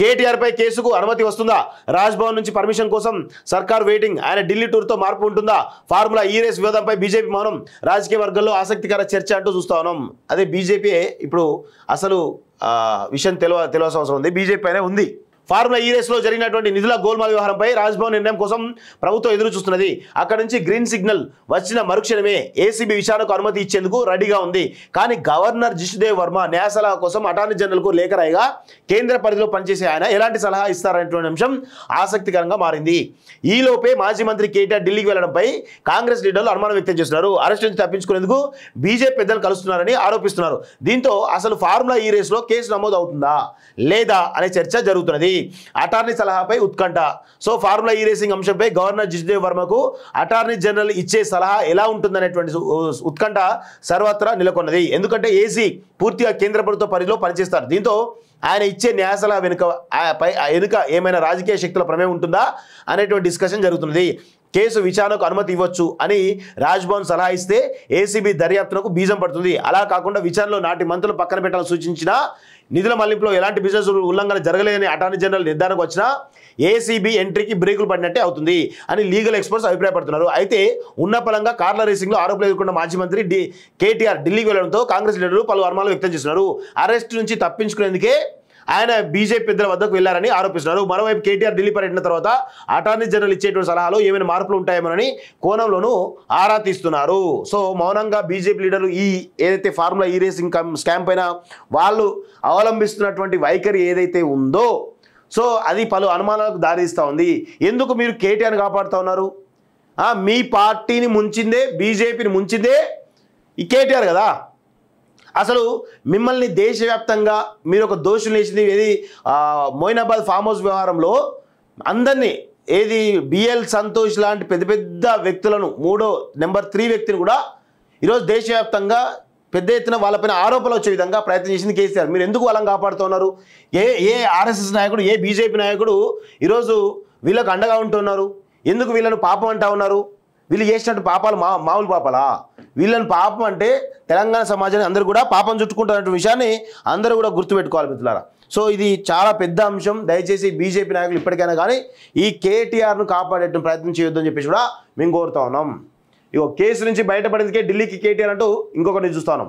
కేటీఆర్పై కేసుకు అనుమతి వస్తుందా రాజ్భవన్ నుంచి పర్మిషన్ కోసం సర్కార్ వెయిటింగ్ ఆయన ఢిల్లీ టూర్తో మార్పు ఉంటుందా ఫార్ములా ఈ రేస్ వివాదంపై బీజేపీ మౌనం రాజకీయ వర్గంలో ఆసక్తికర చర్చ అంటూ చూస్తా ఉన్నాం అదే బీజేపీ ఇప్పుడు అసలు విషయం తెలియ తెలియాల్సిన అవసరం ఉంది బీజేపీ ఉంది ఫార్ములా ఈ రేస్లో జరిగినటువంటి నిధుల గోల్మాల వ్యవహారంపై రాజ్భవన్ నిర్ణయం కోసం ప్రభుత్వం ఎదురు చూస్తున్నది అక్కడ నుంచి గ్రీన్ సిగ్నల్ వచ్చిన మరుక్షణమే ఏసీబీ విషయాలకు అనుమతి ఇచ్చేందుకు రెడీగా ఉంది కానీ గవర్నర్ జిష్ణుదేవ్ వర్మ న్యాయసలహా కోసం అటార్నీ జనరల్కు లేఖ రాయిగా కేంద్ర పరిధిలో పనిచేసే ఆయన ఎలాంటి సలహా ఇస్తారనేటువంటి అంశం ఆసక్తికరంగా మారింది ఈలోపే మాజీ మంత్రి కేటీఆర్ ఢిల్లీకి వెళ్లడంపై కాంగ్రెస్ లీడర్లు అనుమానం వ్యక్తం చేస్తున్నారు అరెస్ట్ నుంచి తప్పించుకునేందుకు బీజేపీ పెద్దలు కలుస్తున్నారని ఆరోపిస్తున్నారు దీంతో అసలు ఫార్ములా ఈ రేస్లో కేసు నమోదు అవుతుందా లేదా అనే చర్చ జరుగుతున్నది అటార్నీ సలహాపై ఉత్కంఠ సో ఫార్ములా ఈ రేసింగ్ అంశంపై గవర్నర్ జిజ్దేవ్ వర్మకు అటార్నీ జనరల్ ఇచ్చే సలహా ఎలా ఉంటుందనేటువంటి ఉత్కంఠ సర్వత్రా నెలకొన్నది ఎందుకంటే ఏసీ పూర్తిగా కేంద్ర ప్రభుత్వ పరిధిలో పనిచేస్తారు దీంతో ఆయన ఇచ్చే న్యాయ సలహా వెనుక వెనుక ఏమైనా రాజకీయ శక్తుల ప్రమేయం ఉంటుందా అనేటువంటి డిస్కషన్ జరుగుతున్నది కేసు విచారణకు అనుమతి ఇవ్వచ్చు అని రాజ్భవన్ సలహా ఇస్తే ఏసీబీ దర్యాప్తునకు బీజం పడుతుంది అలా కాకుండా విచారణలో నాటి మంత్రులు పక్కన పెట్టాలని సూచించిన నిధుల మళ్లింపులో ఎలాంటి బిజినెస్ ఉల్లంఘన జరగలేదని అటార్నీ జనరల్ నిర్ధారణకు వచ్చిన ఏసీబీ ఎంట్రీకి బ్రేకులు పడినట్టే అవుతుంది అని లీగల్ ఎక్స్పర్ట్స్ అభిప్రాయపడుతున్నారు అయితే ఉన్న పరంగా కార్ల రేసింగ్లో ఆరోపణలు ఎదుర్కొన్న మాజీ మంత్రి డి కేటీఆర్ ఢిల్లీకి వెళ్లడంతో కాంగ్రెస్ లీడర్లు పలు అనుమానాలు వ్యక్తం చేస్తున్నారు అరెస్ట్ నుంచి తప్పించుకునేందుకే ఆయన బీజేపీ పెద్దల వద్దకు వెళ్లారని ఆరోపిస్తున్నారు మరోవైపు కేటీఆర్ ఢిల్లీ పర్యటన తర్వాత అటార్నీ జనరల్ ఇచ్చేటువంటి సలహాలు ఏమైనా మార్పులు ఉంటాయేమోనని కోణంలోనూ ఆరా తీస్తున్నారు సో మౌనంగా బీజేపీ లీడర్లు ఈ ఏదైతే ఫార్ములా ఈ రేసింగ్ స్కామ్ పైన వాళ్ళు అవలంబిస్తున్నటువంటి వైఖరి ఏదైతే ఉందో సో అది పలు అనుమానాలకు దారిస్తూ ఉంది ఎందుకు మీరు కేటీఆర్ని కాపాడుతూ ఉన్నారు మీ పార్టీని ముంచిందే బీజేపీని ముంచిందే ఈ కేటీఆర్ కదా అసలు మిమ్మల్ని దేశవ్యాప్తంగా మీరు ఒక దోషులు వేసింది ఏది మోయినాబాద్ ఫామ్ హౌస్ వ్యవహారంలో అందరినీ ఏది బిఎల్ సంతోష్ లాంటి పెద్ద పెద్ద వ్యక్తులను మూడో నెంబర్ త్రీ వ్యక్తిని కూడా ఈరోజు దేశవ్యాప్తంగా పెద్ద ఎత్తున వాళ్ళపైన ఆరోపణలు వచ్చే విధంగా ప్రయత్నం చేసింది కేసీఆర్ మీరు ఎందుకు వాళ్ళని కాపాడుతున్నారు ఏ ఏ ఆర్ఎస్ఎస్ నాయకుడు ఏ బీజేపీ నాయకుడు ఈరోజు వీళ్ళకు అండగా ఉంటున్నారు ఎందుకు వీళ్ళను పాపం అంటా ఉన్నారు వీళ్ళు చేసినట్టు పాపాలు మా మామూలు పాపాలా వీళ్ళని పాపం అంటే తెలంగాణ సమాజాన్ని అందరూ కూడా పాపం చుట్టుకుంటున్నటువంటి విషయాన్ని అందరూ కూడా గుర్తుపెట్టుకోవాలి మిత్రులారా సో ఇది చాలా పెద్ద అంశం దయచేసి బీజేపీ నాయకులు ఇప్పటికైనా కానీ ఈ కేటీఆర్ను కాపాడేటం ప్రయత్నం చేయొద్దని చెప్పేసి కూడా మేము కోరుతా ఉన్నాం ఇగో కేసు నుంచి బయటపడేందుకే ఢిల్లీకి కేటీఆర్ అంటూ ఇంకొకటి చూస్తాను